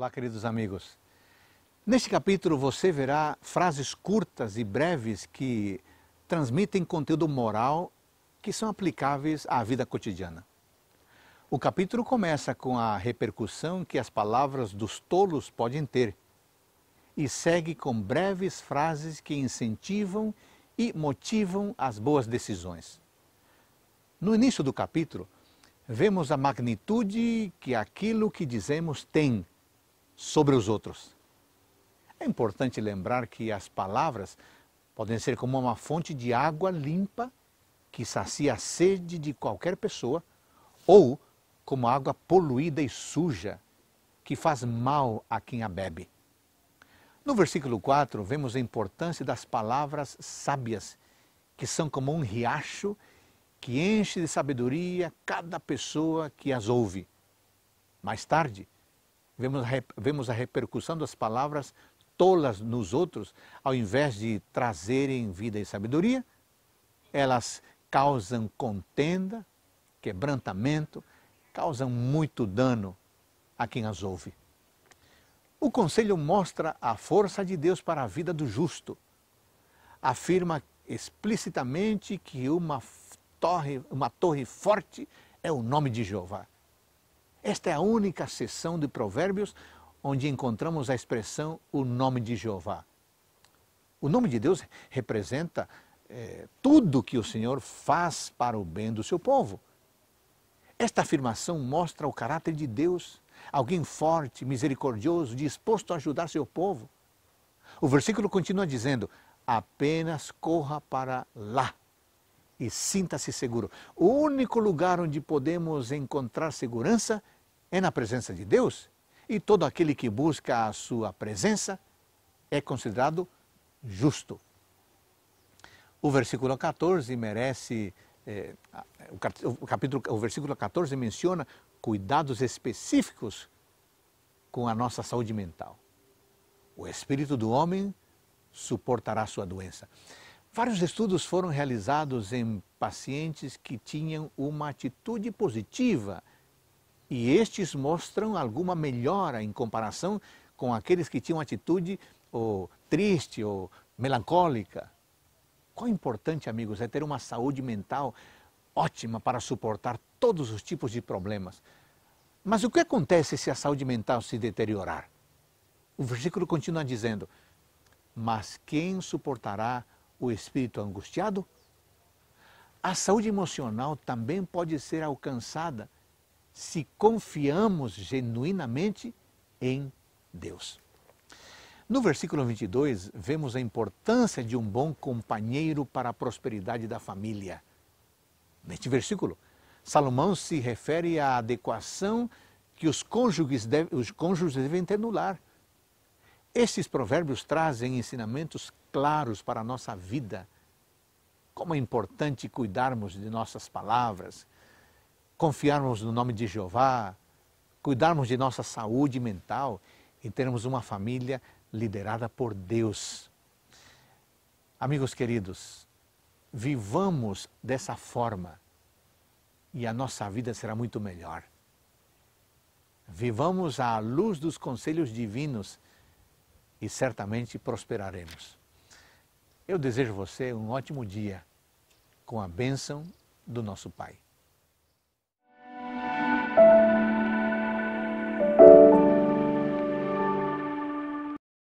Olá, queridos amigos. Neste capítulo você verá frases curtas e breves que transmitem conteúdo moral que são aplicáveis à vida cotidiana. O capítulo começa com a repercussão que as palavras dos tolos podem ter e segue com breves frases que incentivam e motivam as boas decisões. No início do capítulo, vemos a magnitude que aquilo que dizemos tem sobre os outros. É importante lembrar que as palavras podem ser como uma fonte de água limpa que sacia a sede de qualquer pessoa, ou como água poluída e suja que faz mal a quem a bebe. No versículo 4, vemos a importância das palavras sábias, que são como um riacho que enche de sabedoria cada pessoa que as ouve. Mais tarde, Vemos, vemos a repercussão das palavras tolas nos outros, ao invés de trazerem vida e sabedoria, elas causam contenda, quebrantamento, causam muito dano a quem as ouve. O conselho mostra a força de Deus para a vida do justo. Afirma explicitamente que uma torre, uma torre forte é o nome de Jeová. Esta é a única seção de Provérbios onde encontramos a expressão o nome de Jeová. O nome de Deus representa é, tudo que o Senhor faz para o bem do seu povo. Esta afirmação mostra o caráter de Deus, alguém forte, misericordioso, disposto a ajudar seu povo. O versículo continua dizendo: apenas corra para lá e sinta-se seguro. O único lugar onde podemos encontrar segurança é na presença de Deus. E todo aquele que busca a sua presença é considerado justo. O versículo 14 merece. Eh, o, capítulo, o versículo 14 menciona cuidados específicos com a nossa saúde mental. O espírito do homem suportará sua doença. Vários estudos foram realizados em pacientes que tinham uma atitude positiva e estes mostram alguma melhora em comparação com aqueles que tinham atitude ou triste ou melancólica. Quão importante, amigos, é ter uma saúde mental ótima para suportar todos os tipos de problemas. Mas o que acontece se a saúde mental se deteriorar? O versículo continua dizendo: Mas quem suportará o espírito angustiado? A saúde emocional também pode ser alcançada se confiamos genuinamente em Deus. No versículo 22, vemos a importância de um bom companheiro para a prosperidade da família. Neste versículo, Salomão se refere à adequação que os cônjuges, deve, os cônjuges devem ter no lar. Estes provérbios trazem ensinamentos claros para a nossa vida. Como é importante cuidarmos de nossas palavras, confiarmos no nome de Jeová, cuidarmos de nossa saúde mental e termos uma família liderada por Deus. Amigos queridos, vivamos dessa forma e a nossa vida será muito melhor. Vivamos à luz dos conselhos divinos e certamente prosperaremos. Eu desejo você um ótimo dia com a bênção do nosso Pai.